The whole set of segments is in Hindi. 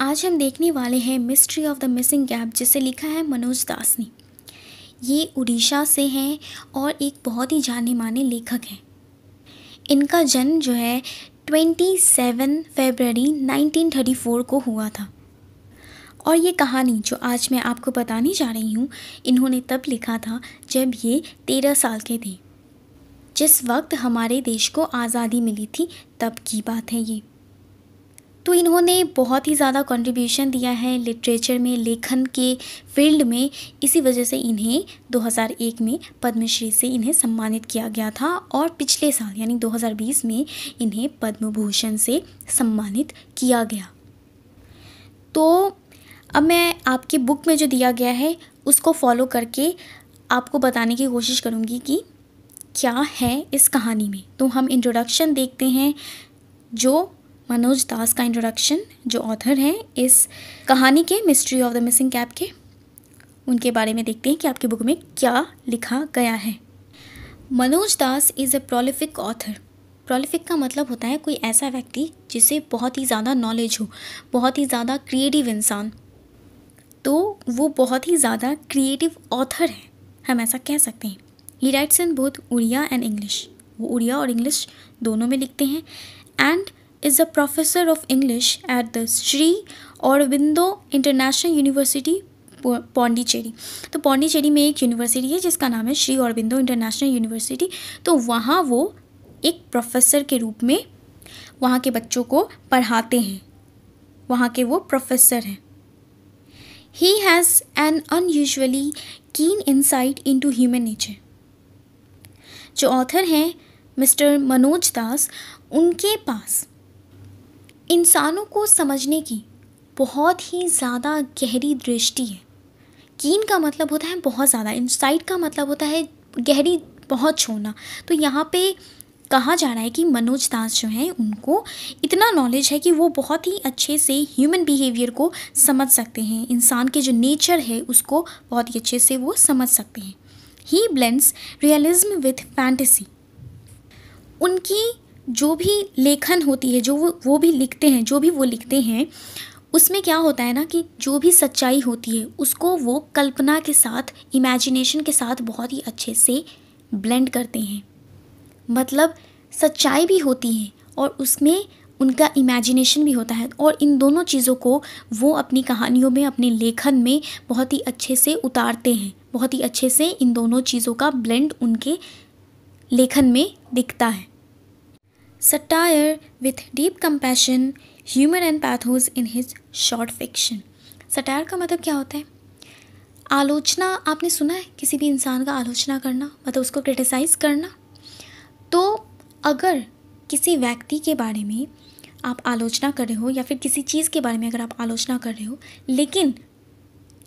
आज हम देखने वाले हैं mystery of the missing cap जिसे लिखा है मनोज दास ने ये उड़ीसा से हैं और एक बहुत ही जाने माने लेखक हैं इनका जन्म जो है 27 फरवरी 1934 को हुआ था और ये कहानी जो आज मैं आपको बताने जा रही हूँ इन्होंने तब लिखा था जब ये तेरह साल के थे जिस वक्त हमारे देश को आज़ादी मिली थी तब की बात है ये तो इन्होंने बहुत ही ज़्यादा कंट्रीब्यूशन दिया है लिटरेचर में लेखन के फील्ड में इसी वजह से इन्हें 2001 में पद्मश्री से इन्हें सम्मानित किया गया था और पिछले साल यानी 2020 में इन्हें पद्म भूषण से सम्मानित किया गया तो अब मैं आपके बुक में जो दिया गया है उसको फॉलो करके आपको बताने की कोशिश करूँगी कि क्या है इस कहानी में तो हम इंट्रोडक्शन देखते हैं जो मनोज दास का इंट्रोडक्शन जो ऑथर हैं इस कहानी के mystery of the missing cap के उनके बारे में देखते हैं कि आपकी बुक में क्या लिखा गया है Manoj Das is a prolific author prolific का मतलब होता है कोई ऐसा व्यक्ति जिसे बहुत ही ज़्यादा नॉलेज हो बहुत ही ज़्यादा क्रिएटिव इंसान तो वो बहुत ही ज़्यादा क्रिएटिव ऑथर है हम ऐसा कह सकते हैं he writes in both Odia and English वो उड़िया और इंग्लिश दोनों में लिखते हैं and is a professor of English at the Sri Aurobindo International University Pondicherry तो पौंडीचेरी में एक यूनिवर्सिटी है जिसका नाम है श्री औरबिंदो इंटरनेशनल यूनिवर्सिटी तो वहाँ वो एक प्रोफेसर के रूप में वहाँ के बच्चों को पढ़ाते हैं वहाँ के वो प्रोफेसर हैं he has an unusually keen insight into human nature जो ऑथर हैं मिस्टर मनोज दास उनके पास इंसानों को समझने की बहुत ही ज़्यादा गहरी दृष्टि है कीन का मतलब होता है बहुत ज़्यादा इंसाइट का मतलब होता है गहरी बहुत छोड़ना तो यहाँ पे कहा जा रहा है कि मनोज दास जो हैं उनको इतना नॉलेज है कि वो बहुत ही अच्छे से ह्यूमन बिहेवियर को समझ सकते हैं इंसान के जो नेचर है उसको बहुत ही अच्छे से वो समझ सकते हैं he blends realism with fantasy उनकी जो भी लेखन होती है जो वो वो भी लिखते हैं जो भी वो लिखते हैं उसमें क्या होता है ना कि जो भी सच्चाई होती है उसको वो कल्पना के साथ इमेजिनेशन के साथ बहुत ही अच्छे से ब्लेंड करते हैं मतलब सच्चाई भी होती है और उसमें उनका इमेजिनेशन भी होता है और इन दोनों चीज़ों को वो अपनी कहानियों में अपने लेखन में बहुत ही अच्छे से उतारते हैं बहुत ही अच्छे से इन दोनों चीज़ों का ब्लेंड उनके लेखन में दिखता है satire with deep compassion, humor and pathos in his short fiction. Satire का मतलब क्या होता है आलोचना आपने सुना है किसी भी इंसान का आलोचना करना मतलब उसको क्रिटिसाइज़ करना तो अगर किसी व्यक्ति के बारे में आप आलोचना कर रहे हो या फिर किसी चीज़ के बारे में अगर आप आलोचना कर रहे हो लेकिन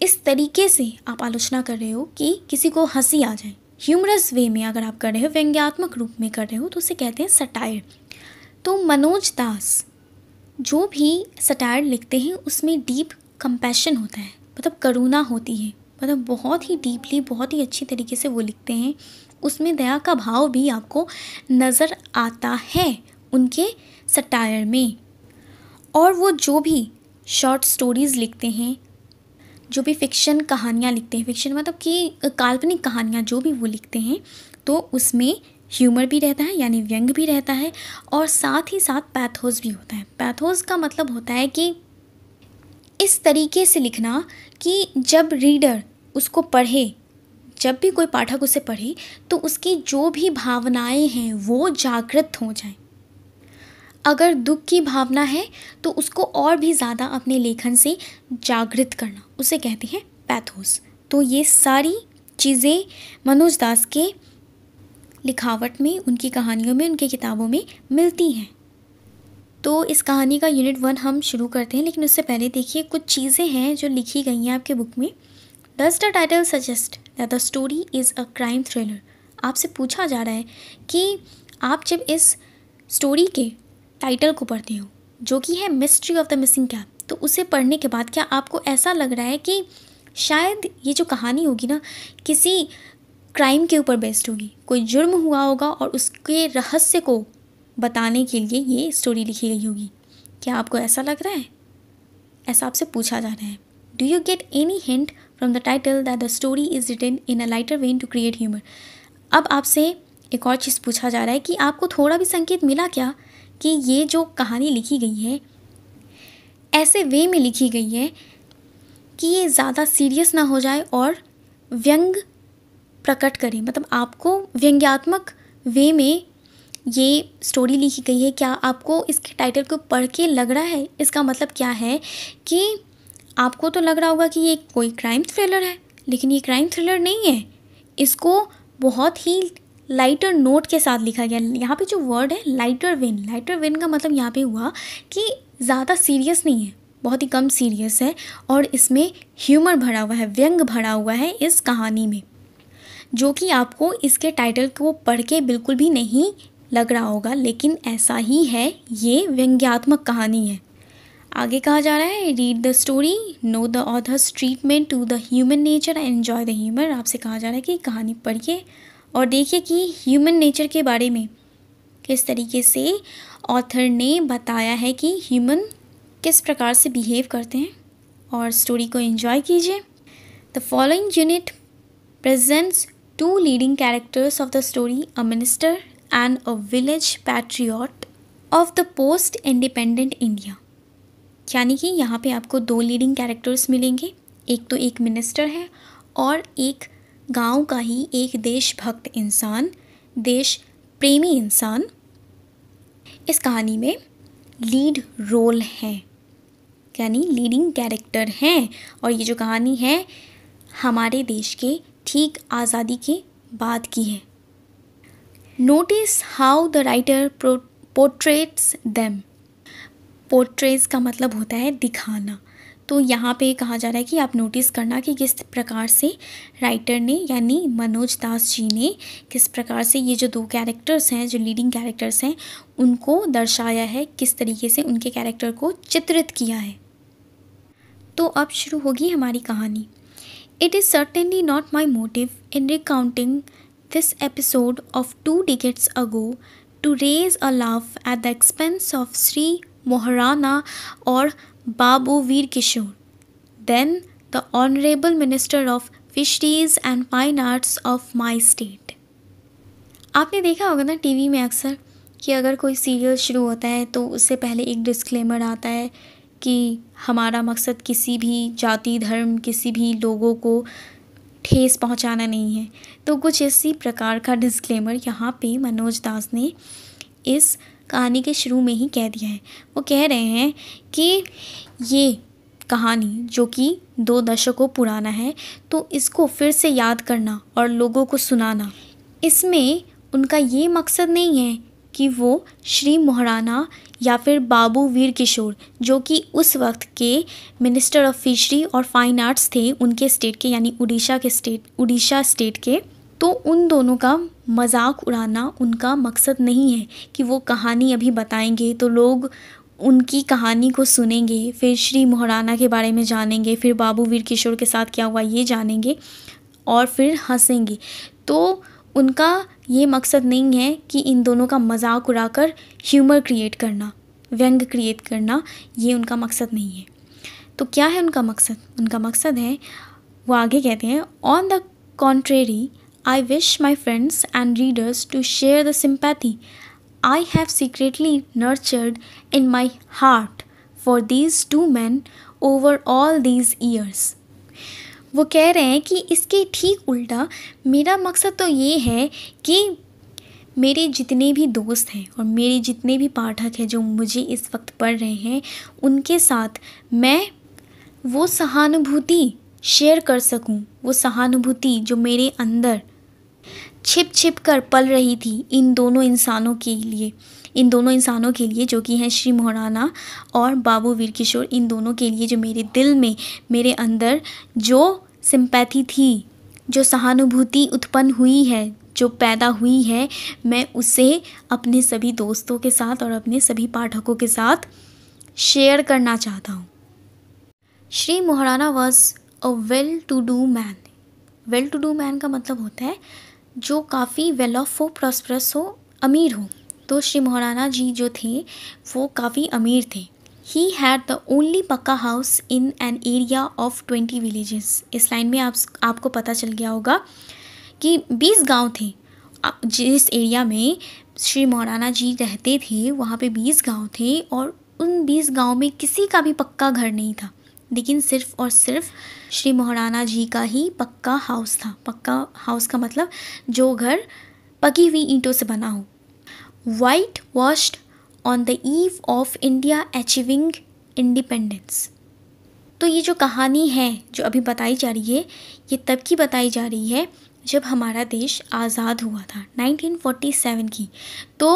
इस तरीके से आप आलोचना कर रहे हो कि किसी को हंसी आ जाए ह्यूमरस वे में अगर आप कर रहे हो व्यंग्यात्मक रूप में कर रहे हो तो उसे कहते हैं सटायर तो मनोज दास जो भी सटायर लिखते हैं उसमें डीप कंपैशन होता है मतलब करुणा होती है मतलब बहुत ही डीपली बहुत ही अच्छी तरीके से वो लिखते हैं उसमें दया का भाव भी आपको नज़र आता है उनके सटायर में और वो जो भी शॉर्ट स्टोरीज़ लिखते हैं जो भी फ़िक्शन कहानियाँ लिखते हैं फ़िक्शन मतलब कि काल्पनिक कहानियाँ जो भी वो लिखते हैं तो उसमें ह्यूमर भी रहता है यानी व्यंग भी रहता है और साथ ही साथ पैथोस भी होता है पैथोस का मतलब होता है कि इस तरीके से लिखना कि जब रीडर उसको पढ़े जब भी कोई पाठक उसे पढ़े तो उसकी जो भी भावनाएं हैं वो जागृत हो जाएं अगर दुख की भावना है तो उसको और भी ज़्यादा अपने लेखन से जागृत करना उसे कहते हैं पैथोस तो ये सारी चीज़ें मनोज दास के लिखावट में उनकी कहानियों में उनकी किताबों में मिलती हैं तो इस कहानी का यूनिट वन हम शुरू करते हैं लेकिन उससे पहले देखिए कुछ चीज़ें हैं जो लिखी गई हैं आपके बुक में does the title suggest that the story is a crime thriller आपसे पूछा जा रहा है कि आप जब इस स्टोरी के टाइटल को पढ़ते हो जो कि है mystery of the missing cap तो उसे पढ़ने के बाद क्या आपको ऐसा लग रहा है कि शायद ये जो कहानी होगी ना किसी क्राइम के ऊपर बेस्ड होगी कोई जुर्म हुआ होगा और उसके रहस्य को बताने के लिए ये स्टोरी लिखी गई होगी क्या आपको ऐसा लग रहा है ऐसा आपसे पूछा जा रहा है do you get any hint from the title that the story is written in a lighter vein to create humour अब आपसे एक और चीज़ पूछा जा रहा है कि आपको थोड़ा भी संकेत मिला क्या कि ये जो कहानी लिखी गई है ऐसे वे में लिखी गई है कि ये ज़्यादा सीरियस ना हो जाए और व्यंग प्रकट करें मतलब आपको व्यंग्यात्मक वे में ये स्टोरी लिखी गई है क्या आपको इसके टाइटल को पढ़ के लग रहा है इसका मतलब क्या है कि आपको तो लग रहा होगा कि ये कोई क्राइम थ्रिलर है लेकिन ये क्राइम थ्रिलर नहीं है इसको बहुत ही लाइटर नोट के साथ लिखा गया यहाँ पे जो वर्ड है लाइटर विन लाइटर विन का मतलब यहाँ पे हुआ कि ज़्यादा सीरियस नहीं है बहुत ही कम सीरियस है और इसमें ह्यूमर भरा हुआ है व्यंग भरा हुआ है इस कहानी में जो कि आपको इसके टाइटल को पढ़ के बिल्कुल भी नहीं लग रहा होगा लेकिन ऐसा ही है ये व्यंग्यात्मक कहानी है आगे कहा जा रहा है read the story know the author's treatment to the human nature and enjoy the humour आपसे कहा जा रहा है कि कहानी पढ़िए और देखिए कि ह्यूमन नेचर के बारे में किस तरीके से ऑथर ने बताया है कि ह्यूमन किस प्रकार से बिहेव करते हैं और स्टोरी को एंजॉय कीजिए the following unit presents two leading characters of the story, a minister and a village patriot of the post independent India. यानी कि यहाँ पे आपको दो लीडिंग कैरेक्टर्स मिलेंगे एक तो एक मिनिस्टर है और एक गांव का ही एक देशभक्त इंसान देश प्रेमी इंसान इस कहानी में लीड रोल है यानी लीडिंग कैरेक्टर हैं और ये जो कहानी है हमारे देश के ठीक आज़ादी के बाद की है notice how the writer portraits them portraits का मतलब होता है दिखाना तो यहाँ पे कहा जा रहा है कि आप नोटिस करना कि किस प्रकार से राइटर ने यानी मनोज दास जी ने किस प्रकार से ये जो दो कैरेक्टर्स हैं जो लीडिंग कैरेक्टर्स हैं उनको दर्शाया है किस तरीके से उनके कैरेक्टर को चित्रित किया है तो अब शुरू होगी हमारी कहानी It is certainly not my motive in recounting this episode of two decades ago to raise a laugh at the expense of Sri Moharana or Babu Veer Kishore, then the Honorable Minister of Fisheries and Fine Arts of my state. आपने देखा होगा ना टीवी में अक्सर कि अगर कोई सीरियल शुरू होता है तो उससे पहले एक डिस्क्लेमर आता है कि हमारा मकसद किसी भी जाति धर्म किसी भी लोगों को ठेस पहुंचाना नहीं है तो कुछ इसी प्रकार का डिस्क्लेमर यहाँ पे मनोज दास ने इस कहानी के शुरू में ही कह दिया है वो कह रहे हैं कि ये कहानी जो कि दो दशकों पुराना है तो इसको फिर से याद करना और लोगों को सुनाना इसमें उनका ये मकसद नहीं है कि वो श्री मोहराना या फिर बाबू वीर किशोर जो कि उस वक्त के मिनिस्टर ऑफ फिशरी और फाइन आर्ट्स थे उनके स्टेट के यानी उड़ीसा के स्टेट उड़ीसा स्टेट के तो उन दोनों का मजाक उड़ाना उनका मकसद नहीं है कि वो कहानी अभी बताएंगे तो लोग उनकी कहानी को सुनेंगे फिर श्री मोहराना के बारे में जानेंगे फिर बाबू वीर किशोर के साथ क्या हुआ ये जानेंगे और फिर हंसेंगे तो उनका ये मकसद नहीं है कि इन दोनों का मजाक उड़ाकर ह्यूमर क्रिएट करना व्यंग क्रिएट करना ये उनका मकसद नहीं है तो क्या है उनका मकसद उनका मकसद है वो आगे कहते हैं on the contrary I wish my friends and readers to share the sympathy I have secretly nurtured in my heart for these two men over all these years वो कह रहे हैं कि इसके ठीक उल्टा मेरा मकसद तो ये है कि मेरे जितने भी दोस्त हैं और मेरे जितने भी पाठक हैं जो मुझे इस वक्त पढ़ रहे हैं उनके साथ मैं वो सहानुभूति शेयर कर सकूं वो सहानुभूति जो मेरे अंदर छिप छिप कर पल रही थी इन दोनों इंसानों के लिए इन दोनों इंसानों के लिए जो कि हैं श्री मोहराना और बाबू वीर किशोर इन दोनों के लिए जो मेरे दिल में मेरे अंदर जो सिंपैथी थी जो सहानुभूति उत्पन्न हुई है जो पैदा हुई है मैं उसे अपने सभी दोस्तों के साथ और अपने सभी पाठकों के साथ शेयर करना चाहता हूँ Shri Moharana was a well to do man well to do man का मतलब होता है जो काफ़ी वेल ऑफ हो प्रॉस्परस हो अमीर हो तो श्री महाराणा जी जो थे वो काफ़ी अमीर थे he had the only pucca house in an area of twenty villages इस लाइन में आप आपको पता चल गया होगा कि बीस गांव थे जिस एरिया में श्री महाराणा जी रहते थे वहाँ पे बीस गांव थे और उन बीस गांव में किसी का भी पक्का घर नहीं था लेकिन सिर्फ और सिर्फ श्री महाराणा जी का ही पक्का हाउस था पक्का हाउस का मतलब जो घर पकी हुई ईंटों से बना हो washed on the eve of India achieving independence. तो ये जो कहानी है जो अभी बताई जा रही है ये तब की बताई जा रही है जब हमारा देश आज़ाद हुआ था 1947 की तो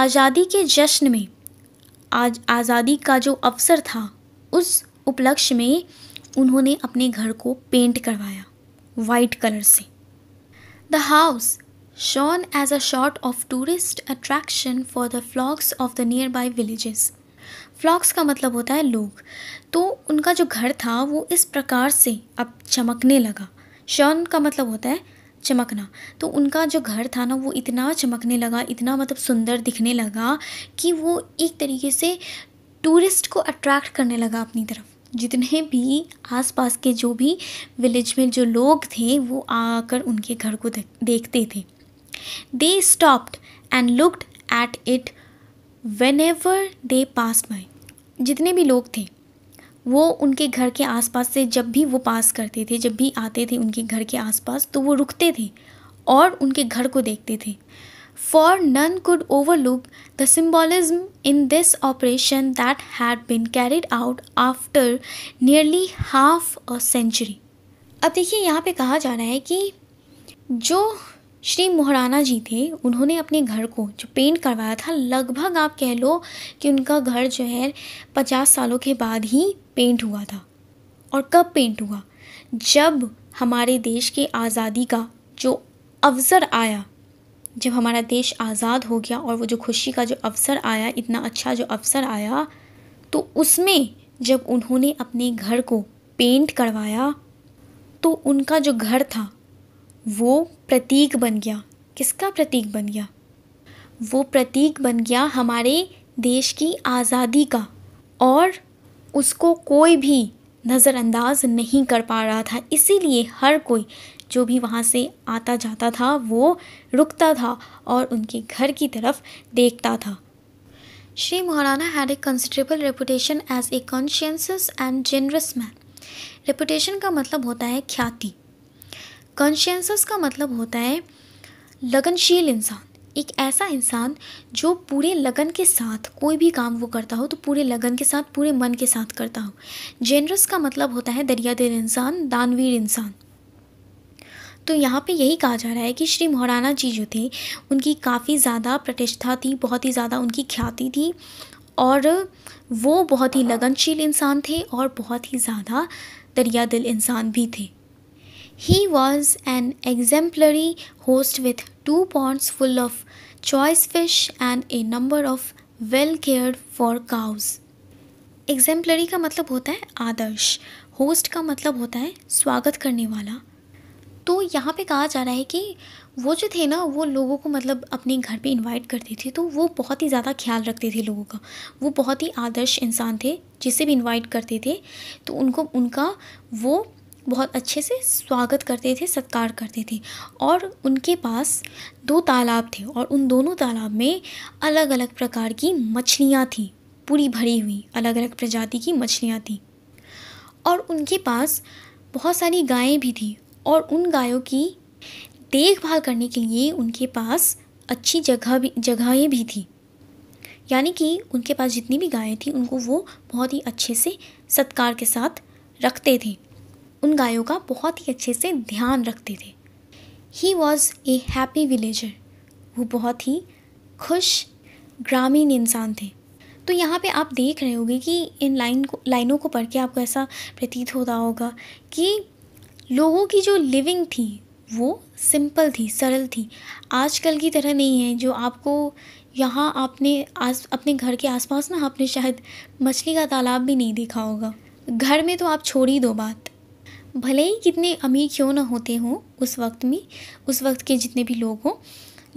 आज़ादी के जश्न में आज आज़ादी का जो अवसर था उस उपलक्ष्य में उन्होंने अपने घर को पेंट करवाया वाइट कलर से the house shown as a sort of tourist attraction for the flocks of the nearby villages. Flocks का मतलब होता है लोग तो उनका जो घर था वो इस प्रकार से अब चमकने लगा शॉन का मतलब होता है चमकना तो उनका जो घर था ना वो इतना चमकने लगा इतना मतलब सुंदर दिखने लगा कि वो एक तरीके से टूरिस्ट को अट्रैक्ट करने लगा अपनी तरफ जितने भी आसपास के जो भी विलेज में जो लोग थे वो आकर उनके घर को देखते थे they stopped and looked at it whenever they passed by जितने भी लोग थे वो उनके घर के आसपास से जब भी वो पास करते थे जब भी आते थे उनके घर के आसपास तो वो रुकते थे और उनके घर को देखते थे for none could overlook the symbolism in this operation that had been carried out after nearly half a century अब देखिए यहाँ पे कहा जा रहा है कि जो श्री मोहराना जी थे उन्होंने अपने घर को जो पेंट करवाया था लगभग आप कह लो कि उनका घर जो है पचास सालों के बाद ही पेंट हुआ था और कब पेंट हुआ जब हमारे देश के आज़ादी का जो अवसर आया जब हमारा देश आज़ाद हो गया और वो जो खुशी का जो अवसर आया इतना अच्छा जो अवसर आया तो उसमें जब उन्होंने अपने घर को पेंट करवाया तो उनका जो घर था वो प्रतीक बन गया किसका प्रतीक बन गया वो प्रतीक बन गया हमारे देश की आज़ादी का और उसको कोई भी नज़रअंदाज नहीं कर पा रहा था इसीलिए हर कोई जो भी वहाँ से आता जाता था वो रुकता था और उनके घर की तरफ देखता था Shri Maharana had a considerable reputation as a conscientious and generous man reputation का मतलब होता है ख्याति कॉन्शियंसस का मतलब होता है लगनशील इंसान एक ऐसा इंसान जो पूरे लगन के साथ कोई भी काम वो करता हो तो पूरे लगन के साथ पूरे मन के साथ करता हो जेनरस का मतलब होता है दरिया दिल इंसान दानवीर इंसान तो यहाँ पे यही कहा जा रहा है कि श्री मोहराना जी जो थे उनकी काफ़ी ज़्यादा प्रतिष्ठा थी बहुत ही ज़्यादा उनकी ख्याति थी और वो बहुत ही लगनशील इंसान थे और बहुत ही ज़्यादा दरिया दिल इंसान भी थे He was an exemplary host with two ponds full of choice fish and a number of well cared for cows. Exemplary का मतलब होता है आदर्श होस्ट का मतलब होता है स्वागत करने वाला तो यहाँ पे कहा जा रहा है कि वो जो थे ना वो लोगों को मतलब अपने घर पे इनवाइट करते थे तो वो बहुत ही ज़्यादा ख्याल रखते थे लोगों का वो बहुत ही आदर्श इंसान थे जिसे भी इनवाइट करते थे तो उनको उनका वो बहुत अच्छे से स्वागत करते थे सत्कार करते थे और उनके पास दो तालाब थे और उन दोनों तालाब में अलग अलग प्रकार की मछलियाँ थीं पूरी भरी हुई अलग अलग प्रजाति की मछलियाँ थीं और उनके पास बहुत सारी गायें भी थीं और उन गायों की देखभाल करने के लिए उनके पास अच्छी जगह भी जगहें भी थी यानी कि उनके पास जितनी भी गायें थी उनको वो बहुत ही अच्छे से सत्कार के साथ रखते थे उन गायों का बहुत ही अच्छे से ध्यान रखते थे he was a happy villager वो बहुत ही खुश ग्रामीण इंसान थे तो यहाँ पे आप देख रहे होगे कि इन लाइन को लाइनों को पढ़ के आपको ऐसा प्रतीत होता होगा कि लोगों की जो लिविंग थी वो सिंपल थी सरल थी आजकल की तरह नहीं है जो आपको यहाँ आपने आस अपने घर के आसपास ना आपने शायद मछली का तालाब भी नहीं देखा होगा घर में तो आप छोड़ ही दो बात भले ही कितने अमीर क्यों ना होते हों उस वक्त में उस वक्त के जितने भी लोग हों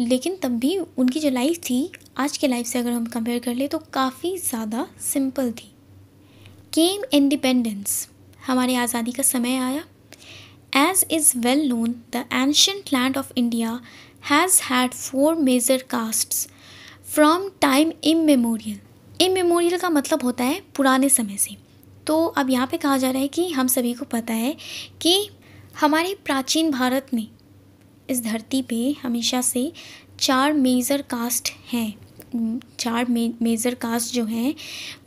लेकिन तब भी उनकी जो लाइफ थी आज के लाइफ से अगर हम कंपेयर कर ले तो काफ़ी ज़्यादा सिंपल थी केम इंडिपेंडेंस हमारे आज़ादी का समय आया as is well known the ancient land of India has had four major castes from time immemorial immemorial का मतलब होता है पुराने समय से तो अब यहाँ पे कहा जा रहा है कि हम सभी को पता है कि हमारे प्राचीन भारत में इस धरती पे हमेशा से चार मेजर कास्ट हैं चार मे मेजर कास्ट जो हैं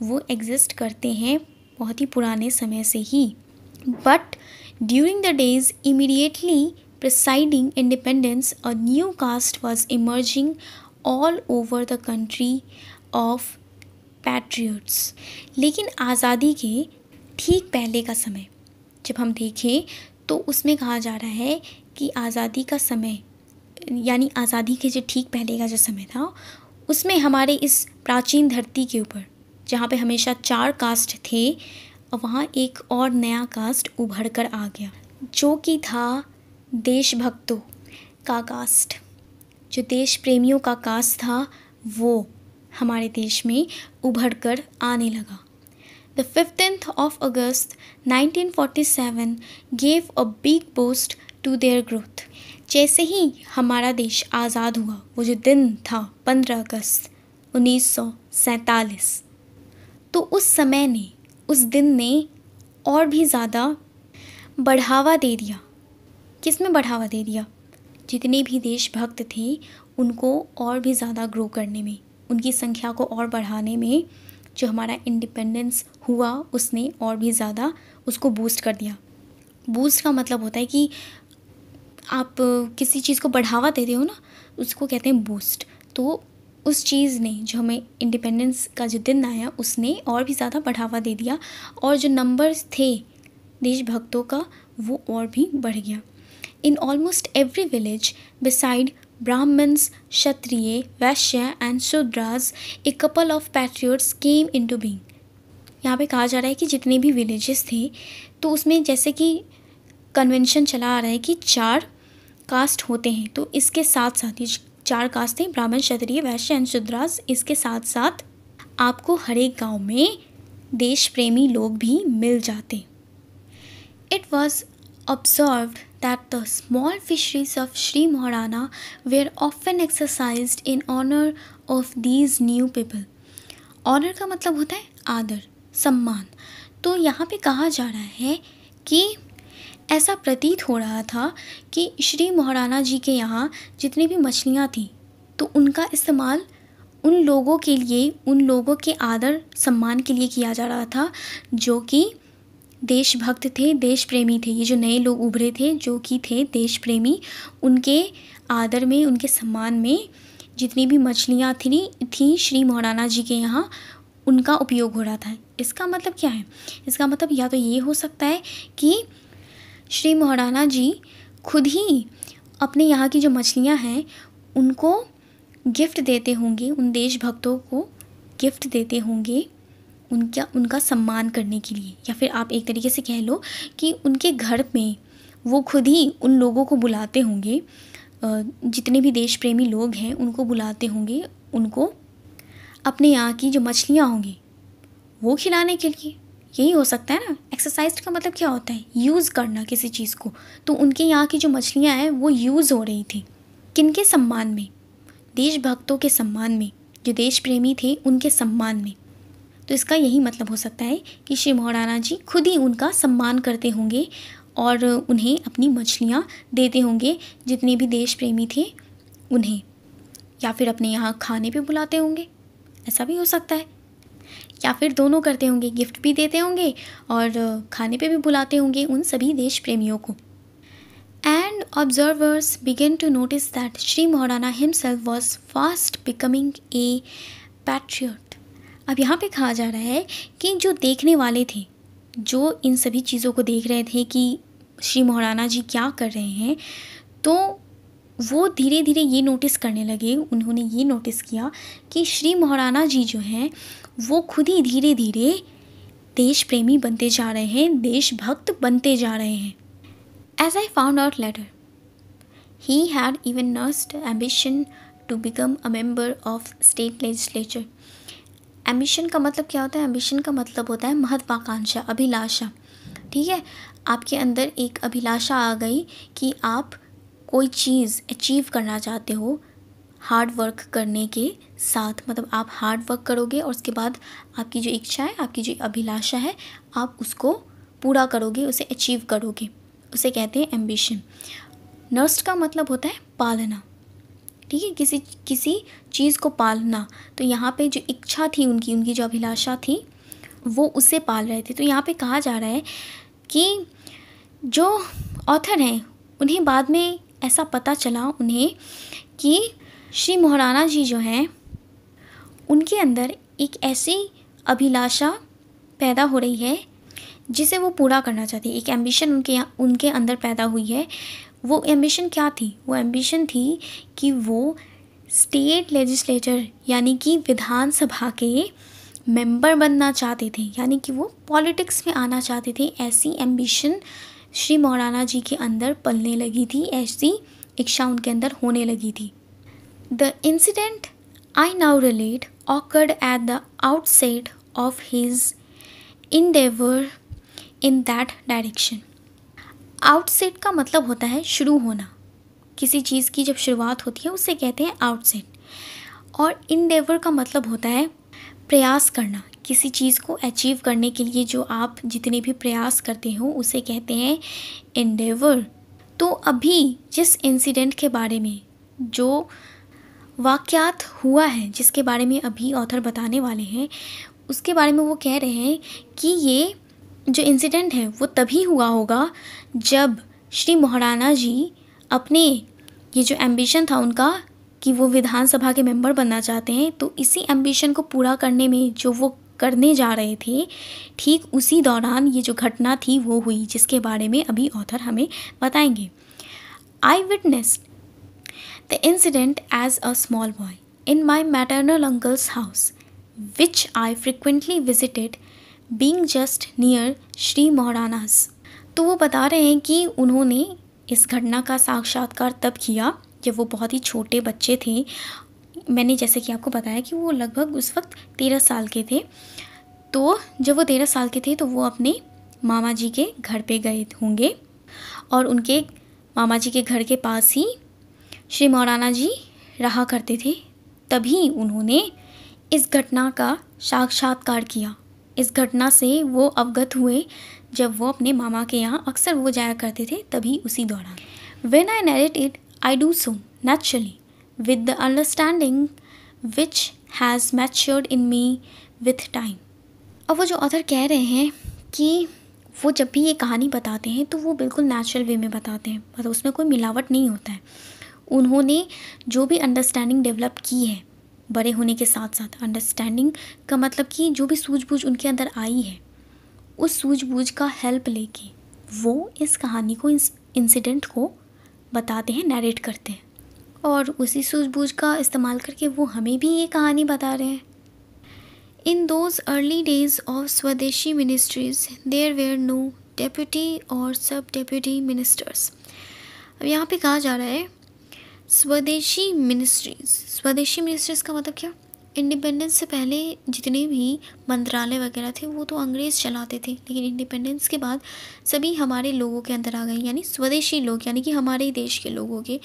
वो एग्जिस्ट करते हैं बहुत ही पुराने समय से ही but during the days immediately preceding independence और new caste was emerging all over the country of patriots लेकिन आज़ादी के ठीक पहले का समय जब हम देखें तो उसमें कहा जा रहा है कि आज़ादी का समय यानी आज़ादी के जो ठीक पहले का जो समय था उसमें हमारे इस प्राचीन धरती के ऊपर जहाँ पे हमेशा चार कास्ट थे वहाँ एक और नया कास्ट उभर कर आ गया जो कि था देशभक्तों का कास्ट जो देश प्रेमियों का कास्ट था वो हमारे देश में उभर कर आने लगा the fifteenth of August 1947 gave a big boost to their growth जैसे ही हमारा देश आज़ाद हुआ वो जो दिन था 15 अगस्त 1947 तो उस समय ने उस दिन ने और भी ज़्यादा बढ़ावा दे दिया किस में बढ़ावा दे दिया जितने भी देशभक्त थे उनको और भी ज़्यादा ग्रो करने में उनकी संख्या को और बढ़ाने में जो हमारा इंडिपेंडेंस हुआ उसने और भी ज़्यादा उसको बूस्ट कर दिया बूस्ट का मतलब होता है कि आप किसी चीज़ को बढ़ावा देते हो ना उसको कहते हैं बूस्ट तो उस चीज़ ने जो हमें इंडिपेंडेंस का जो दिन आया उसने और भी ज़्यादा बढ़ावा दे दिया और जो नंबर्स थे देशभक्तों का वो और भी बढ़ गया in almost every village besides Brahmins, Kshatriya, Vaishya and Shudras, a couple of patriots came into being. यहाँ पे कहा जा रहा है कि जितने भी विलेजेस थे तो उसमें जैसे कि कन्वेंशन चला आ रहा है कि चार कास्ट होते हैं तो इसके साथ साथ ये चार कास्ट हैं ब्राह्मण क्षत्रिय वैश्य एंड शूद्रास इसके साथ साथ आपको हर एक गाँव में देश प्रेमी लोग भी मिल जाते it was observed that the small fisheries of Sri Maharana were often exercised in honor of these new people. Honour का मतलब होता है आदर सम्मान तो यहाँ पे कहा जा रहा है कि ऐसा प्रतीत हो रहा था कि श्री महाराणा जी के यहाँ जितनी भी मछलियाँ थीं तो उनका इस्तेमाल उन लोगों के लिए उन लोगों के आदर सम्मान के लिए किया जा रहा था जो कि देशभक्त थे देश प्रेमी थे ये जो नए लोग उभरे थे जो कि थे देश प्रेमी उनके आदर में उनके सम्मान में जितनी भी मछलियाँ थी थी श्री मौलाना जी के यहाँ उनका उपयोग हो रहा था इसका मतलब क्या है इसका मतलब या तो ये हो सकता है कि श्री मौलाना जी खुद ही अपने यहाँ की जो मछलियाँ हैं उनको गिफ्ट देते होंगे उन देशभक्तों को गिफ्ट देते होंगे उनका उनका सम्मान करने के लिए या फिर आप एक तरीके से कह लो कि उनके घर में वो खुद ही उन लोगों को बुलाते होंगे जितने भी देश प्रेमी लोग हैं उनको बुलाते होंगे उनको अपने यहाँ की जो मछलियाँ होंगी वो खिलाने के लिए यही हो सकता है ना एक्सरसाइज का मतलब क्या होता है यूज़ करना किसी चीज़ को तो उनके यहाँ की जो मछलियाँ हैं वो यूज़ हो रही थी किन के सम्मान में देशभक्तों के सम्मान में जो देश प्रेमी थे उनके सम्मान में तो इसका यही मतलब हो सकता है कि श्री मोहराना जी खुद ही उनका सम्मान करते होंगे और उन्हें अपनी मछलियाँ देते होंगे जितने भी देश प्रेमी थे उन्हें या फिर अपने यहाँ खाने पे बुलाते होंगे ऐसा भी हो सकता है या फिर दोनों करते होंगे गिफ्ट भी देते होंगे और खाने पे भी बुलाते होंगे उन सभी देश प्रेमियों को and observers began to notice that Shri मोहराना himself was fast becoming a patriot अब यहाँ पे कहा जा रहा है कि जो देखने वाले थे जो इन सभी चीज़ों को देख रहे थे कि श्री मोहराना जी क्या कर रहे हैं तो वो धीरे धीरे ये नोटिस करने लगे उन्होंने ये नोटिस किया कि श्री मोहराना जी जो हैं वो खुद ही धीरे धीरे देश प्रेमी बनते जा रहे हैं देशभक्त बनते जा रहे हैं as I found out later he had even nursed ambition to become a member of state legislature ambition का मतलब क्या होता है एम्बिशन का मतलब होता है महत्वाकांक्षा अभिलाषा ठीक है आपके अंदर एक अभिलाषा आ गई कि आप कोई चीज़ अचीव करना चाहते हो हार्ड वर्क करने के साथ मतलब आप हार्ड वर्क करोगे और उसके बाद आपकी जो इच्छा है आपकी जो अभिलाषा है आप उसको पूरा करोगे उसे अचीव करोगे उसे कहते हैं एम्बिशन नर्स्ट का मतलब होता है पालना ठीक है किसी किसी चीज़ को पालना तो यहाँ पे जो इच्छा थी उनकी उनकी जो अभिलाषा थी वो उसे पाल रहे थे तो यहाँ पे कहा जा रहा है कि जो ऑथर हैं उन्हें बाद में ऐसा पता चला उन्हें कि श्री मोहराना जी जो हैं उनके अंदर एक ऐसी अभिलाषा पैदा हो रही है जिसे वो पूरा करना चाहती है एक एम्बिशन उनके उनके अंदर पैदा हुई है वो एम्बिशन क्या थी वो एम्बिशन थी कि वो स्टेट लेजिस्लेचर यानी कि विधानसभा के मेंबर बनना चाहते थे यानी कि वो पॉलिटिक्स में आना चाहते थे ऐसी एम्बिशन श्री मौलाना जी के अंदर पलने लगी थी ऐसी इच्छा उनके अंदर होने लगी थी the incident I now relate occurred at the outset of his endeavor in that direction outset का मतलब होता है शुरू होना किसी चीज़ की जब शुरुआत होती है उसे कहते हैं आउटसेट और इनडेवर का मतलब होता है प्रयास करना किसी चीज़ को अचीव करने के लिए जो आप जितने भी प्रयास करते हो उसे कहते हैं इंडेवर तो अभी जिस इंसिडेंट के बारे में जो वाक्यात हुआ है जिसके बारे में अभी ऑथर बताने वाले हैं उसके बारे में वो कह रहे हैं कि ये जो इंसिडेंट है वो तभी हुआ होगा जब श्री मोहराना जी अपने ये जो एम्बिशन था उनका कि वो विधानसभा के मेंबर बनना चाहते हैं तो इसी एम्बिशन को पूरा करने में जो वो करने जा रहे थे ठीक उसी दौरान ये जो घटना थी वो हुई जिसके बारे में अभी ऑथर हमें बताएंगे I witnessed the incident as a small boy in my maternal uncle's house which I frequently visited being just near Shri Moharana's तो वो बता रहे हैं कि उन्होंने इस घटना का साक्षात्कार तब किया जब वो बहुत ही छोटे बच्चे थे मैंने जैसे कि आपको बताया कि वो लगभग उस वक्त तेरह साल के थे तो जब वो तेरह साल के थे तो वो अपने मामा जी के घर पे गए होंगे और उनके मामा जी के घर के पास ही श्री मौराना जी रहा करते थे तभी उन्होंने इस घटना का साक्षात्कार किया इस घटना से वो अवगत हुए जब वो अपने मामा के यहाँ अक्सर वो जाया करते थे तभी उसी दौरान when I narrate it I do so naturally with the understanding which has matured in me with time अब वो जो ऑथर कह रहे हैं कि वो जब भी ये कहानी बताते हैं तो वो बिल्कुल नेचुरल वे में बताते हैं मतलब उसमें कोई मिलावट नहीं होता है उन्होंने जो भी अंडरस्टैंडिंग डेवलप की है बड़े होने के साथ साथ अंडरस्टैंडिंग का मतलब कि जो भी सूझबूझ उनके अंदर आई है उस सूझबूझ का हेल्प लेके वो इस कहानी को इस इंसिडेंट को बताते हैं नरेट करते हैं और उसी सूझबूझ का इस्तेमाल करके वो हमें भी ये कहानी बता रहे हैं in those early days of swadeshi ministries there were no deputy और सब डेप्यूटी मिनिस्टर्स अब यहाँ पे कहा जा रहा है स्वदेशी मिनिस्ट्रीज स्वदेशी मिनिस्ट्रीज का मतलब क्या इंडिपेंडेंस से पहले जितने भी मंत्रालय वगैरह थे वो तो अंग्रेज़ चलाते थे लेकिन इंडिपेंडेंस के बाद सभी हमारे लोगों के अंदर आ गए यानी स्वदेशी लोग यानी कि हमारे ही देश के लोगों के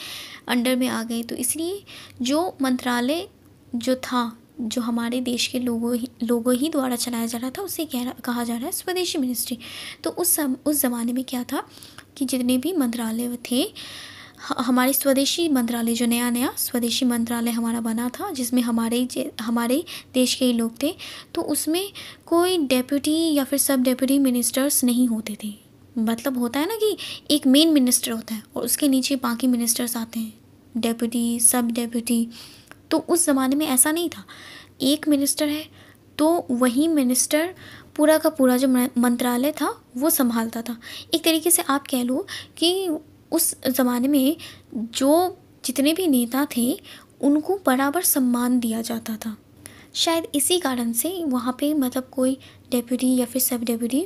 अंडर में आ गए तो इसलिए जो मंत्रालय जो था जो हमारे देश के लोगों ही लोगों ही द्वारा चलाया जा रहा था उसे कह रहा कहा जा रहा है स्वदेशी मिनिस्ट्री तो उस सम, उस ज़माने में क्या था कि जितने भी मंत्रालय थे हमारे स्वदेशी मंत्रालय जो नया नया स्वदेशी मंत्रालय हमारा बना था जिसमें हमारे हमारे देश के ही लोग थे तो उसमें कोई डेप्यूटी या फिर सब डेप्यूटी मिनिस्टर्स नहीं होते थे मतलब होता है ना कि एक मेन मिनिस्टर होता है और उसके नीचे बाकी मिनिस्टर्स आते हैं डेप्यूटी सब डेप्यूटी तो उस ज़माने में ऐसा नहीं था एक मिनिस्टर है तो वही मिनिस्टर पूरा का पूरा जो मंत्रालय था वो संभालता था एक तरीके से आप कह लो कि उस ज़माने में जो जितने भी नेता थे उनको बराबर सम्मान दिया जाता था शायद इसी कारण से वहाँ पे मतलब कोई डेप्यूटी या फिर सब डेप्यूटी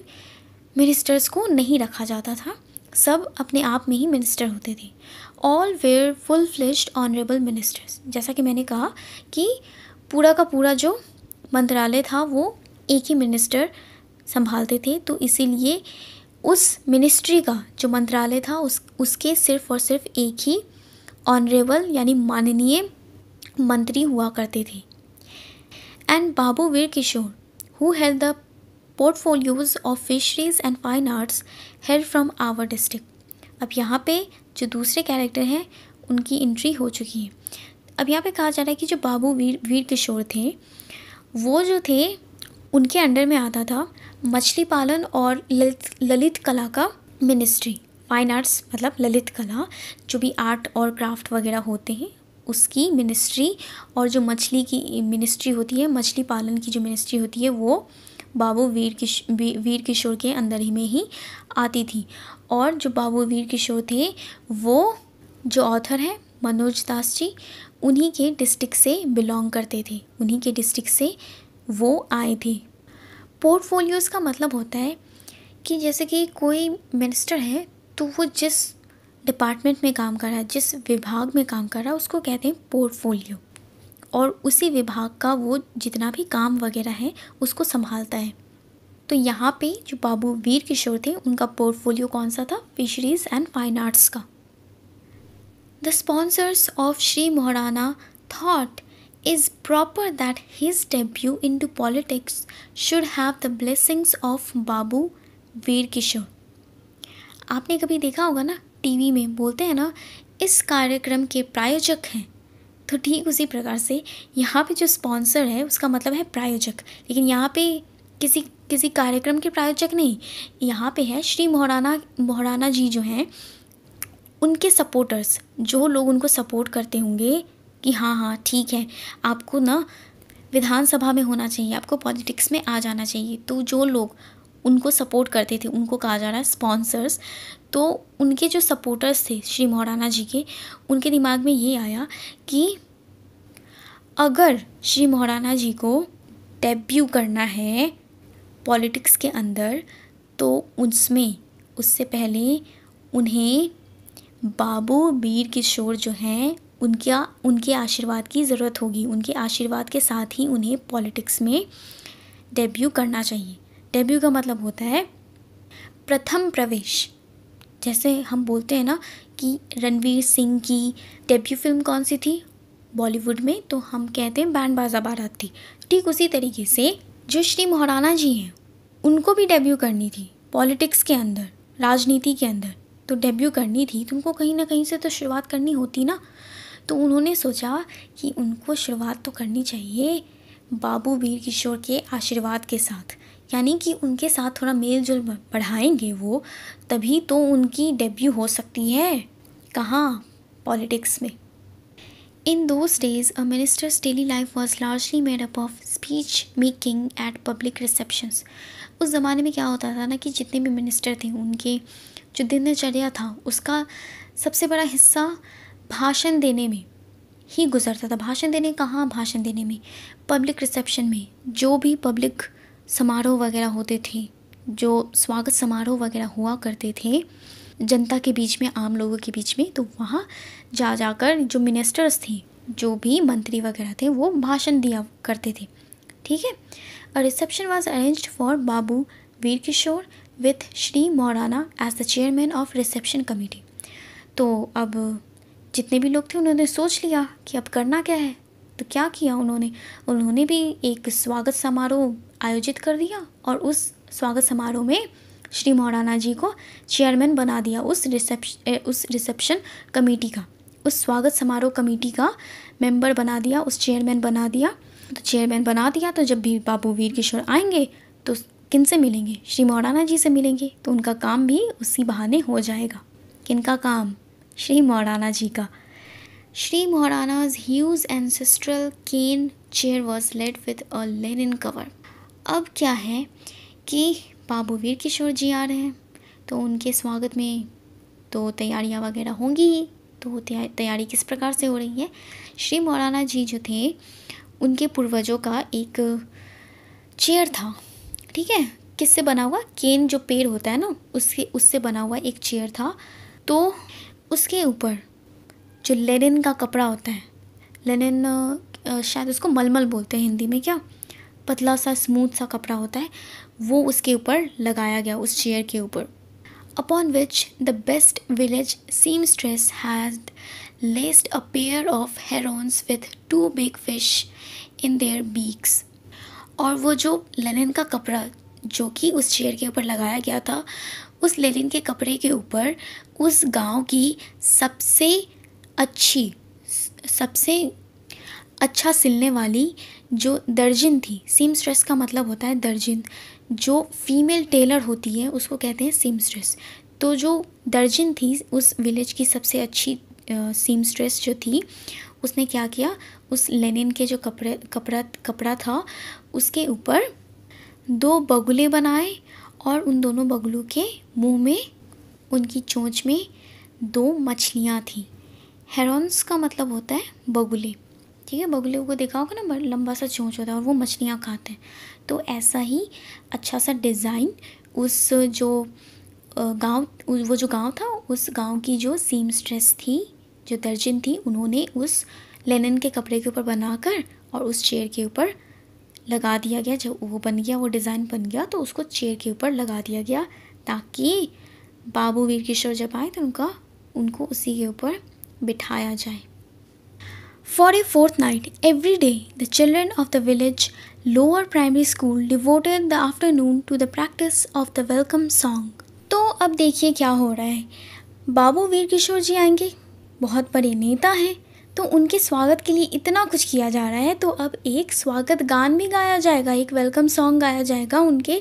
मिनिस्टर्स को नहीं रखा जाता था सब अपने आप में ही मिनिस्टर होते थे all were full fledged honourable ministers जैसा कि मैंने कहा कि पूरा का पूरा जो मंत्रालय था वो एक ही मिनिस्टर संभालते थे तो इसीलिए उस मिनिस्ट्री का जो मंत्रालय था उस उसके सिर्फ और सिर्फ एक ही ऑनरेबल यानी माननीय मंत्री हुआ करते थे and Babu Bir Kishore who held the portfolios of fisheries and fine arts held from our district अब यहाँ पे जो दूसरे कैरेक्टर हैं उनकी एंट्री हो चुकी है अब यहाँ पे कहा जा रहा है कि जो बाबू वीर वीर किशोर थे वो जो थे उनके अंडर में आता था मछली पालन और ललित ललित कला का मिनिस्ट्री फाइन आर्ट्स मतलब ललित कला जो भी आर्ट और क्राफ्ट वगैरह होते हैं उसकी मिनिस्ट्री और जो मछली की मिनिस्ट्री होती है मछली पालन की जो मिनिस्ट्री होती है वो बाबू वीर किश वीर किशोर के अंदर ही में ही आती थी और जो बाबू वीर किशोर थे वो जो ऑथर हैं मनोज दास जी उन्हीं के डिस्ट्रिक्ट से बिलोंग करते थे उन्हीं के डिस्ट्रिक्ट से वो आए थी पोर्टफोलियोज़ का मतलब होता है कि जैसे कि कोई मिनिस्टर है तो वो जिस डिपार्टमेंट में काम कर रहा है जिस विभाग में काम कर रहा है उसको कहते हैं पोर्टफोलियो और उसी विभाग का वो जितना भी काम वगैरह है उसको संभालता है तो यहाँ पे जो बाबू वीर किशोर थे उनका पोर्टफोलियो कौन सा था फिशरीज़ एंड फाइन आर्ट्स का the sponsors of Shri Moharana thought is proper that his debut into politics should have the blessings of Babu Bir Kishore आपने कभी देखा होगा ना tv में बोलते हैं na इस कार्यक्रम के प्रायोजक हैं तो ठीक उसी प्रकार से यहाँ पे जो स्पॉन्सर है उसका मतलब है प्रायोजक लेकिन यहाँ पे किसी किसी कार्यक्रम के प्रायोजक नहीं यहाँ पे है श्री मोहराना मोहराना जी जो हैं उनके सपोर्टर्स जो लोग उनको सपोर्ट करते होंगे कि हाँ हाँ ठीक है आपको ना विधानसभा में होना चाहिए आपको पॉलिटिक्स में आ जाना चाहिए तो जो लोग उनको सपोर्ट करते थे उनको कहा जा रहा है स्पॉन्सर्स तो उनके जो सपोर्टर्स थे श्री मौराना जी के उनके दिमाग में ये आया कि अगर श्री मौराना जी को डेब्यू करना है पॉलिटिक्स के अंदर तो उसमें उससे पहले उन्हें बाबू बीर किशोर जो हैं उनका उनके आशीर्वाद की ज़रूरत होगी उनके आशीर्वाद के साथ ही उन्हें पॉलिटिक्स में डेब्यू करना चाहिए डेब्यू का मतलब होता है प्रथम प्रवेश जैसे हम बोलते हैं ना कि रणवीर सिंह की डेब्यू फिल्म कौन सी थी बॉलीवुड में तो हम कहते हैं बैंड बाजा बारात थी ठीक उसी तरीके से जो श्री मोहराना जी हैं उनको भी डेब्यू करनी थी पॉलिटिक्स के अंदर राजनीति के अंदर तो डेब्यू करनी थी तुमको तो कहीं ना कहीं से तो शुरुआत करनी होती ना तो उन्होंने सोचा कि उनको शुरुआत तो करनी चाहिए बाबू वीर किशोर के आशीर्वाद के साथ यानी कि उनके साथ थोड़ा मेल जोल बढ़ाएंगे वो तभी तो उनकी डेब्यू हो सकती है कहाँ पॉलिटिक्स में in those days a minister's daily life was largely made up of speech making at public receptions. उस ज़माने में क्या होता था ना कि जितने भी मिनिस्टर थे उनके जो दिनचर्या था उसका सबसे बड़ा हिस्सा भाषण देने में ही गुजरता था भाषण देने कहाँ भाषण देने में पब्लिक रिसेप्शन में जो भी पब्लिक समारोह वगैरह होते थे जो स्वागत समारोह वगैरह हुआ करते थे जनता के बीच में आम लोगों के बीच में तो वहाँ जा जाकर जो मिनिस्टर्स थे जो भी मंत्री वगैरह थे वो भाषण दिया करते थे ठीक है a reception was arrange for Babu Bir Kishore with Shri Moharana as the chairman of reception committee तो अब जितने भी लोग थे उन्होंने सोच लिया कि अब करना क्या है तो क्या किया उन्होंने उन्होंने भी एक स्वागत समारोह आयोजित कर दिया और उस स्वागत समारोह में श्री मौराना जी को चेयरमैन बना दिया उस रिसेप्शन उस रिसेप्शन कमेटी का उस स्वागत समारोह कमेटी का मेंबर बना दिया उस चेयरमैन बना दिया तो चेयरमैन बना दिया तो जब भी बाबू वीर किशोर आएंगे तो किन से मिलेंगे श्री मौराना जी से मिलेंगे तो उनका काम भी उसी बहाने हो जाएगा किन का काम श्री मौराना जी का Shri ancestral cane chair was laid laid a linen cover अब क्या है कि बाबू वीर किशोर जी आ रहे हैं तो उनके स्वागत में तो तैयारियां वगैरह होंगी ही तो तैयारी किस प्रकार से हो रही है श्री मौलाना जी जो थे उनके पूर्वजों का एक चेयर था ठीक है किससे बना हुआ केन जो पेड़ होता है ना उसके उससे बना हुआ एक चेयर था तो उसके ऊपर जो लेनिन का कपड़ा होता है लेनिन शायद उसको मलमल बोलते हैं हिंदी में क्या पतला सा स्मूथ सा कपड़ा होता है वो उसके ऊपर लगाया गया उस चेयर के ऊपर upon which the best village seamstress has laced a pair of herons with two big fish in their beaks और वो जो लेनिन का कपड़ा जो कि उस चेयर के ऊपर लगाया गया था उस लेलिन के कपड़े के ऊपर उस गांव की सबसे अच्छी सबसे अच्छा सिलने वाली जो दर्जिन थी सीम स्ट्रेस का मतलब होता है दर्जिन जो फीमेल टेलर होती है उसको कहते हैं सीम स्ट्रेस तो जो दर्जिन थी उस विलेज की सबसे अच्छी सीम स्ट्रेस जो थी उसने क्या किया उस लेनिन के जो कपड़े कपड़ा कपड़ा था उसके ऊपर दो बगुले बनाए और उन दोनों बगलों के मुंह में उनकी चोंच में दो मछलियाँ थीं हेरॉन्स का मतलब होता है बगुले ठीक है बगुले को देखा होगा ना लंबा सा चोंच होता है और वो मछलियाँ खाते हैं तो ऐसा ही अच्छा सा डिज़ाइन उस जो गांव वो जो गांव था उस गांव की जो सीम स्ट्रेस थी जो दर्जन थी उन्होंने उस लेनन के कपड़े के ऊपर बनाकर और उस चेयर के ऊपर लगा दिया गया जब वो बन गया वो डिज़ाइन बन गया तो उसको चेयर के ऊपर लगा दिया गया ताकि बाबू वीर किशोर जब आए तो उनका उनको उसी के ऊपर बिठाया जाए for a fortnight every day the children of the village lower primary school devoted the afternoon to the practice of the welcome song तो अब देखिए क्या हो रहा है बाबू वीर किशोर जी आएंगे बहुत बड़े नेता हैं तो उनके स्वागत के लिए इतना कुछ किया जा रहा है तो अब एक स्वागत गान भी गाया जाएगा एक वेलकम सॉन्ग गाया जाएगा उनके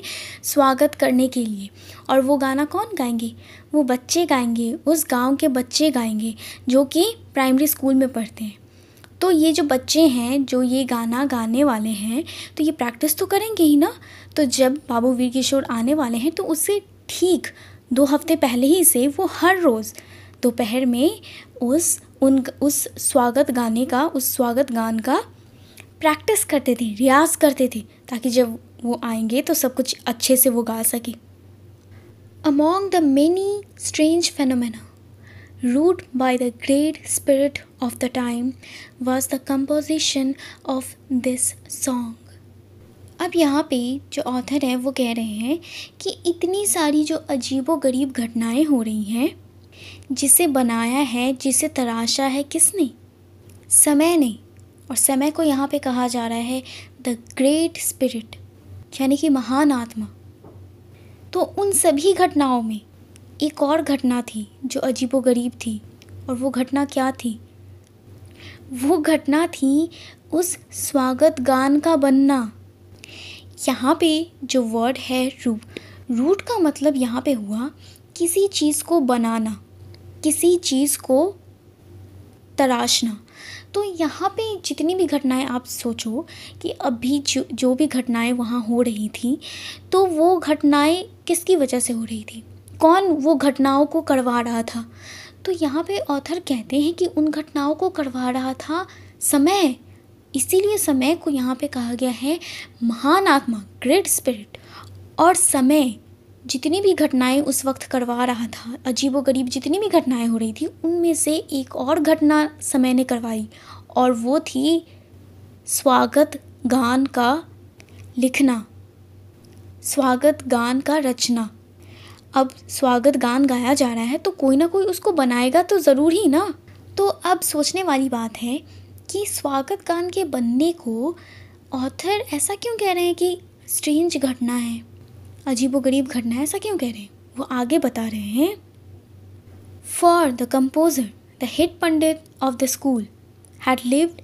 स्वागत करने के लिए और वो गाना कौन गाएंगे वो बच्चे गाएंगे उस गांव के बच्चे गाएंगे जो कि प्राइमरी स्कूल में पढ़ते हैं तो ये जो बच्चे हैं जो ये गाना गाने वाले हैं तो ये प्रैक्टिस तो करेंगे ही ना तो जब बाबू वीर किशोर आने वाले हैं तो उससे ठीक दो हफ्ते पहले ही से वो हर रोज़ दोपहर में उस उन उस स्वागत गाने का उस स्वागत गान का प्रैक्टिस करते थे रियाज करते थे ताकि जब वो आएंगे तो सब कुछ अच्छे से वो गा सके among the many strange phenomena wrought by the great spirit of the time was the composition of this song अब यहाँ पे जो ऑथर है वो कह रहे हैं कि इतनी सारी जो अजीबो गरीब घटनाएं हो रही हैं जिसे बनाया है जिसे तराशा है किसने समय ने और समय को यहाँ पे कहा जा रहा है द ग्रेट स्पिरिट यानी कि महान आत्मा तो उन सभी घटनाओं में एक और घटना थी जो अजीबोगरीब थी और वो घटना क्या थी वो घटना थी उस स्वागत गान का बनना यहाँ पे जो वर्ड है रूट रूट का मतलब यहाँ पे हुआ किसी चीज़ को बनाना किसी चीज़ को तराशना तो यहाँ पे जितनी भी घटनाएं आप सोचो कि अभी जो जो भी घटनाएं वहाँ हो रही थी तो वो घटनाएं किसकी वजह से हो रही थी कौन वो घटनाओं को करवा रहा था तो यहाँ पे ऑथर कहते हैं कि उन घटनाओं को करवा रहा था समय इसीलिए समय को यहाँ पे कहा गया है महान आत्मा ग्रेट स्पिरिट और समय जितनी भी घटनाएं उस वक्त करवा रहा था अजीब गरीब जितनी भी घटनाएं हो रही थी उनमें से एक और घटना समय ने करवाई और वो थी स्वागत गान का लिखना स्वागत गान का रचना अब स्वागत गान गाया जा रहा है तो कोई ना कोई उसको बनाएगा तो ज़रूर ही ना तो अब सोचने वाली बात है कि स्वागत गान के बनने को ऑथर ऐसा क्यों कह रहे हैं कि स्ट्रेंज घटना है अजीबोगरीब घटना है ऐसा क्यों कह रहे हैं वो आगे बता रहे हैं for the composer the head pandit of the school had lived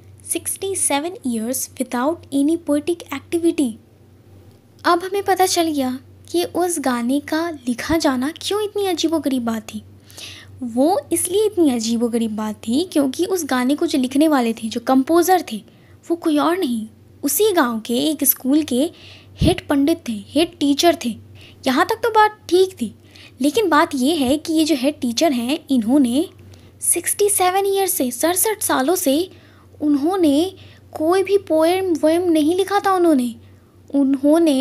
seven years without any poetic activity अब हमें पता चल गया कि उस गाने का लिखा जाना क्यों इतनी अजीबोगरीब बात थी वो इसलिए इतनी अजीबोगरीब बात थी क्योंकि उस गाने को जो लिखने वाले थे जो कंपोज़र थे वो कोई और नहीं उसी गांव के एक स्कूल के हेड पंडित थे हेड टीचर थे यहाँ तक तो बात ठीक थी लेकिन बात ये है कि ये जो हेड टीचर हैं इन्होंने सिक्सटी सेवन ईयर से सड़सठ सालों से उन्होंने कोई भी पोएम वोएम नहीं लिखा था उन्होंने उन्होंने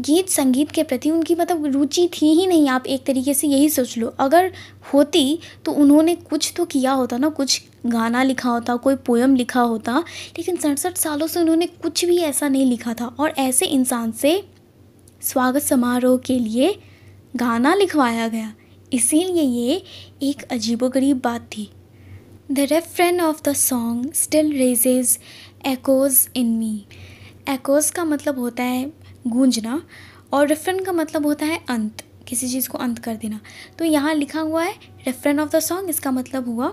गीत संगीत के प्रति उनकी मतलब रुचि थी ही नहीं आप एक तरीके से यही सोच लो अगर होती तो उन्होंने कुछ तो किया होता ना कुछ गाना लिखा होता कोई पोएम लिखा होता लेकिन सड़सठ सालों से उन्होंने कुछ भी ऐसा नहीं लिखा था और ऐसे इंसान से स्वागत समारोह के लिए गाना लिखवाया गया इसीलिए ये एक अजीबोगरीब बात थी the refrain of the song still raises echoes in me echoes का मतलब होता है गूंजना और रेफरन का मतलब होता है अंत किसी चीज़ को अंत कर देना तो यहाँ लिखा हुआ है रेफरन ऑफ द सॉन्ग इसका मतलब हुआ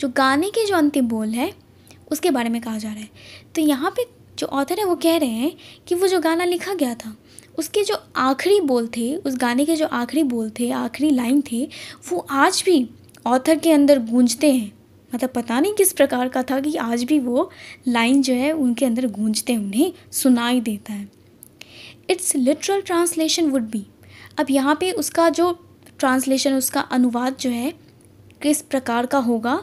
जो गाने के जो अंतिम बोल है उसके बारे में कहा जा रहा है तो यहाँ पे जो ऑथर है वो कह रहे हैं कि वो जो गाना लिखा गया था उसके जो आखिरी बोल थे उस गाने के जो आखिरी बोल थे आखिरी लाइन थे वो आज भी ऑथर के अंदर गूंजते हैं मतलब पता नहीं किस प्रकार का था कि आज भी वो लाइन जो है उनके अंदर गूंजते उन्हें सुनाई देता है its literal translation would be अब यहाँ पे उसका जो ट्रांसलेशन उसका अनुवाद जो है किस प्रकार का होगा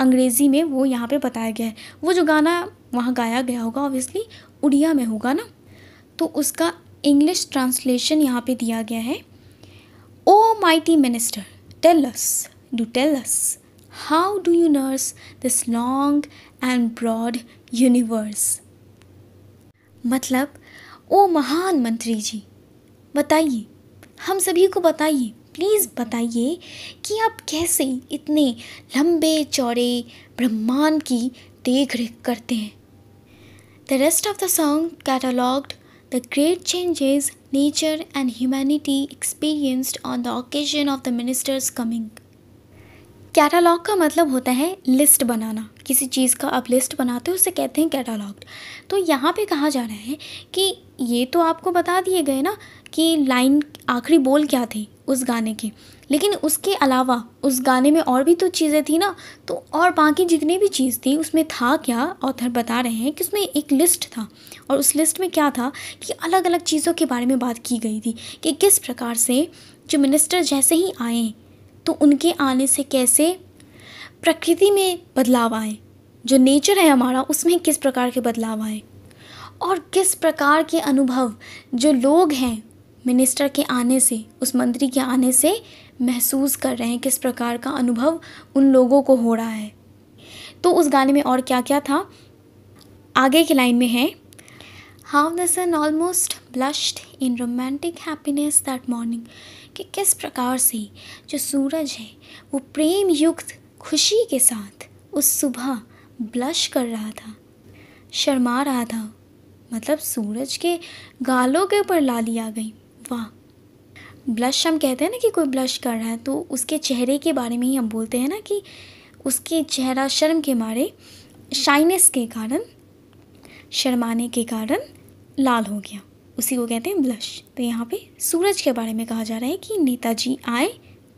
अंग्रेज़ी में वो यहाँ पे बताया गया है वो जो गाना वहाँ गाया गया होगा ऑब्वियसली उड़िया में होगा ना तो उसका इंग्लिश ट्रांसलेशन यहाँ पे दिया गया है O mighty minister tell us do tell us how do you nurse this long and broad universe मतलब ओ महान मंत्री जी बताइए हम सभी को बताइए प्लीज़ बताइए कि आप कैसे इतने लंबे चौड़े ब्रह्मांड की देख रेख करते हैं the rest of the song catalogued the great changes nature and humanity experienced on the occasion of the minister's coming catalogue का मतलब होता है लिस्ट बनाना किसी चीज़ का आप लिस्ट बनाते हो उसे कहते हैं कैटालॉग तो यहाँ पे कहा जा रहा है कि ये तो आपको बता दिए गए ना कि लाइन आखिरी बोल क्या थी उस गाने की लेकिन उसके अलावा उस गाने में और भी तो चीज़ें थी ना तो और बाकी जितनी भी चीज़ थी उसमें था क्या ऑथर बता रहे हैं कि उसमें एक लिस्ट था और उस लिस्ट में क्या था कि अलग अलग चीज़ों के बारे में बात की गई थी कि किस प्रकार से जो मिनिस्टर जैसे ही आए तो उनके आने से कैसे प्रकृति में बदलाव आए जो नेचर है हमारा उसमें किस प्रकार के बदलाव आए और किस प्रकार के अनुभव जो लोग हैं मिनिस्टर के आने से उस मंत्री के आने से महसूस कर रहे हैं किस प्रकार का अनुभव उन लोगों को हो रहा है तो उस गाने में और क्या क्या था आगे की लाइन में है how the sun almost blushed in romantic happiness that morning कि किस प्रकार से जो सूरज है वो प्रेम युक्त खुशी के साथ उस सुबह ब्लश कर रहा था शर्मा रहा था मतलब सूरज के गालों के ऊपर लाली आ गई वाह ब्लश हम कहते हैं ना कि कोई ब्लश कर रहा है तो उसके चेहरे के बारे में ही हम बोलते हैं ना कि उसके चेहरा शर्म के मारे शाइनेस के कारण शर्माने के कारण लाल हो गया उसी को कहते हैं ब्लश तो यहाँ पे सूरज के बारे में कहा जा रहा है कि नेताजी आए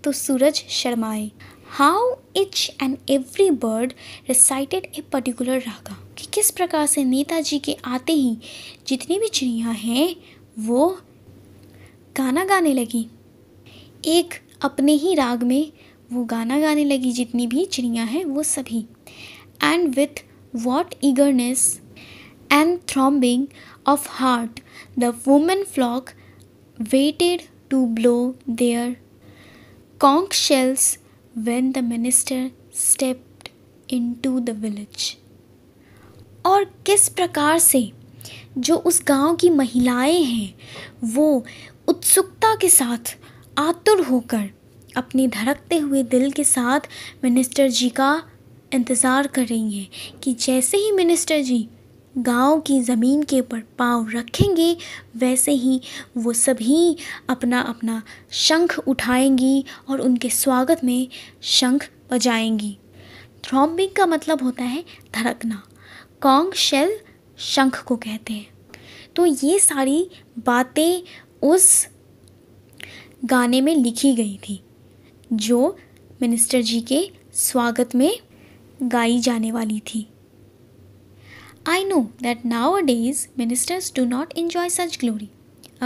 तो सूरज शर्माए how each and every bird recited a particular raga कि किस प्रकार से नेताजी के आते ही जितनी भी चिड़ियाँ हैं वो गाना गाने लगी एक अपने ही राग में वो गाना गाने लगी जितनी भी चिड़ियाँ हैं वो सभी and with what eagerness and throbbing of heart the women folk waited to blow their conch shells when the minister stepped into the village. और किस प्रकार से जो उस गांव की महिलाएं हैं वो उत्सुकता के साथ आतुर होकर अपने धड़कते हुए दिल के साथ मिनिस्टर जी का इंतज़ार कर रही हैं कि जैसे ही मिनिस्टर जी गाँव की ज़मीन के ऊपर पाँव रखेंगे वैसे ही वो सभी अपना अपना शंख उठाएंगी और उनके स्वागत में शंख बजाएंगी थ्रॉम्बिंग का मतलब होता है धड़कना कॉन्ग शेल शंख को कहते हैं तो ये सारी बातें उस गाने में लिखी गई थी जो मिनिस्टर जी के स्वागत में गाई जाने वाली थी I know that nowadays ministers do not enjoy such glory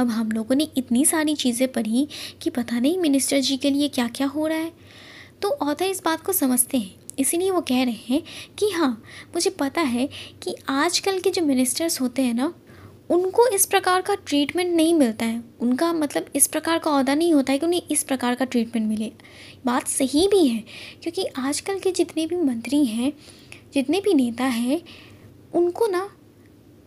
अब हम लोगों ने इतनी सारी चीज़ें पढ़ी कि पता नहीं मिनिस्टर जी के लिए क्या क्या हो रहा है तो ऑथर इस बात को समझते हैं इसीलिए वो कह रहे हैं कि हाँ मुझे पता है कि आजकल के जो मिनिस्टर्स होते हैं ना उनको इस प्रकार का ट्रीटमेंट नहीं मिलता है उनका मतलब इस प्रकार का अहदा नहीं होता है कि उन्हें इस प्रकार का ट्रीटमेंट मिले बात सही भी है क्योंकि आजकल के जितने भी मंत्री हैं जितने भी नेता हैं उनको ना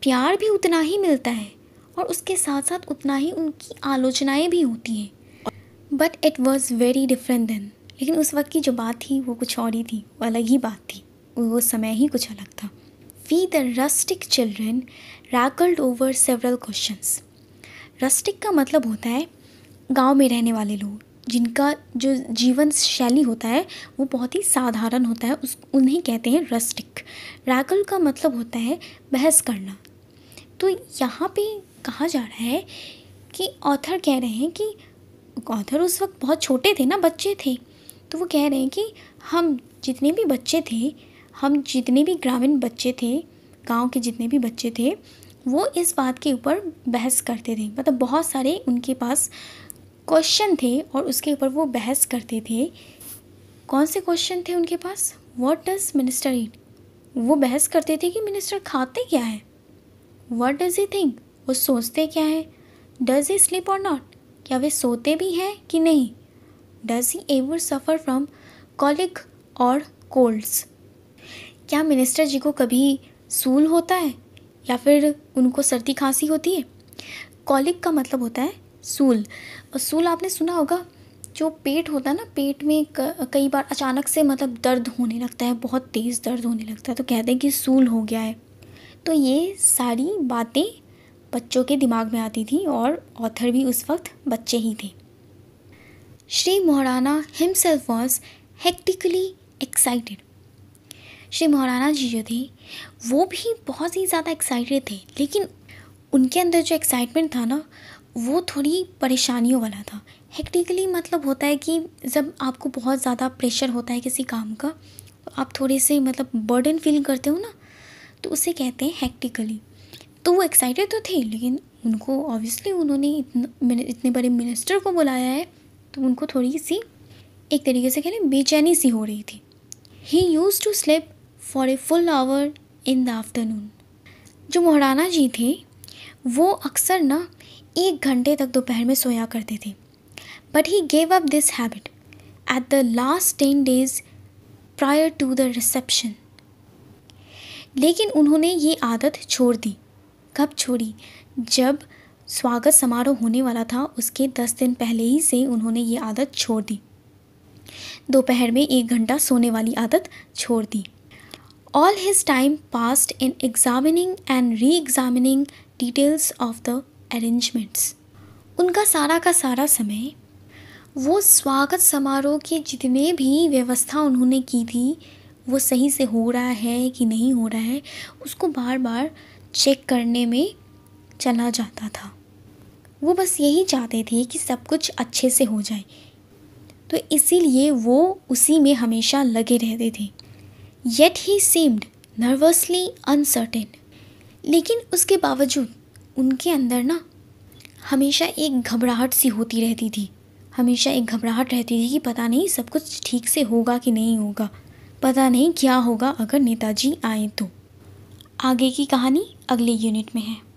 प्यार भी उतना ही मिलता है और उसके साथ साथ उतना ही उनकी आलोचनाएं भी होती हैं but it was very different then लेकिन उस वक्त की जो बात थी वो कुछ और ही थी वो अलग ही बात थी वो समय ही कुछ अलग था we the rustic children wrangled over several questions rustic का मतलब होता है गांव में रहने वाले लोग जिनका जो जीवन शैली होता है वो बहुत ही साधारण होता है उस उन्हें कहते हैं रस्टिक रैकल का मतलब होता है बहस करना तो यहाँ पे कहा जा रहा है कि ऑथर कह रहे हैं कि ऑथर उस वक्त बहुत छोटे थे ना बच्चे थे तो वो कह रहे हैं कि हम जितने भी बच्चे थे हम जितने भी ग्रामीण बच्चे थे गांव के जितने भी बच्चे थे वो इस बात के ऊपर बहस करते थे मतलब बहुत सारे उनके पास क्वेश्चन थे और उसके ऊपर वो बहस करते थे कौन से क्वेश्चन थे उनके पास वॉट डज़ मिनिस्टर ईट वो बहस करते थे कि मिनिस्टर खाते क्या है वट डज़ ई थिंक वो सोचते क्या है does he sleep or not क्या वे सोते भी हैं कि नहीं does he ever suffer from colic or colds क्या मिनिस्टर जी को कभी सूल होता है या फिर उनको सर्दी खांसी होती है कॉलिक का मतलब होता है सूल असूल आपने सुना होगा जो पेट होता है ना पेट में कई बार अचानक से मतलब दर्द होने लगता है बहुत तेज़ दर्द होने लगता है तो कहते हैं कि सूल हो गया है तो ये सारी बातें बच्चों के दिमाग में आती थी और ऑथर भी उस वक्त बच्चे ही थे Shri मोहराना himself was hectically excited Shri Mohrana ji जो थे वो भी बहुत ही ज़्यादा एक्साइटेड थे लेकिन उनके अंदर जो एक्साइटमेंट था ना वो थोड़ी परेशानियों वाला था हेक्टिकली मतलब होता है कि जब आपको बहुत ज़्यादा प्रेशर होता है किसी काम का तो आप थोड़े से मतलब बर्डन फील करते हो ना तो उसे कहते हैं हेक्टिकली तो वो एक्साइटेड तो थे लेकिन उनको ऑब्वियसली उन्होंने इतना इतने बड़े मिनिस्टर को बुलाया है तो उनको थोड़ी सी एक तरीके से कह रहे बेचैनी सी हो रही थी he used to sleep for a full hour in the afternoon जो मोहराना जी थे वो अक्सर ना एक घंटे तक दोपहर में सोया करते थे but he gave up this habit at the last ten days prior to the reception लेकिन उन्होंने ये आदत छोड़ दी कब छोड़ी जब स्वागत समारोह होने वाला था उसके दस दिन पहले ही से उन्होंने ये आदत छोड़ दी दोपहर में एक घंटा सोने वाली आदत छोड़ दी all his time passed in examining and reexamining details of the arrangements उनका सारा का सारा समय वो स्वागत समारोह के जितने भी व्यवस्था उन्होंने की थी वो सही से हो रहा है कि नहीं हो रहा है उसको बार बार चेक करने में चला जाता था वो बस यही चाहते थे कि सब कुछ अच्छे से हो जाए तो इसीलिए वो उसी में हमेशा लगे रहते थे yet he seemed nervously uncertain लेकिन उसके बावजूद उनके अंदर ना हमेशा एक घबराहट सी होती रहती थी हमेशा एक घबराहट रहती थी कि पता नहीं सब कुछ ठीक से होगा कि नहीं होगा पता नहीं क्या होगा अगर नेताजी आए तो आगे की कहानी अगले यूनिट में है